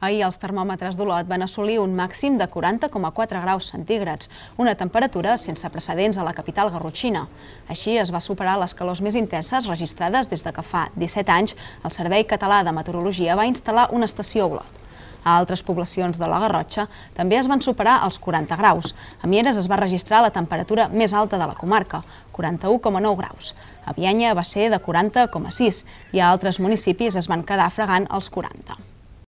Ahir els termòmetres d'Olot van assolir un màxim de 40,4 graus centígrads, una temperatura sense precedents a la capital garrotxina. Així es va superar les calors més intenses registrades des de que fa 17 anys el Servei Català de Meteorologia va instal·lar una estació a Olot. A altres poblacions de la Garrotxa també es van superar els 40 graus. A Mieres es va registrar la temperatura més alta de la comarca, 41,9 graus. A Bianya va ser de 40,6 i a altres municipis es van quedar fregant els 40.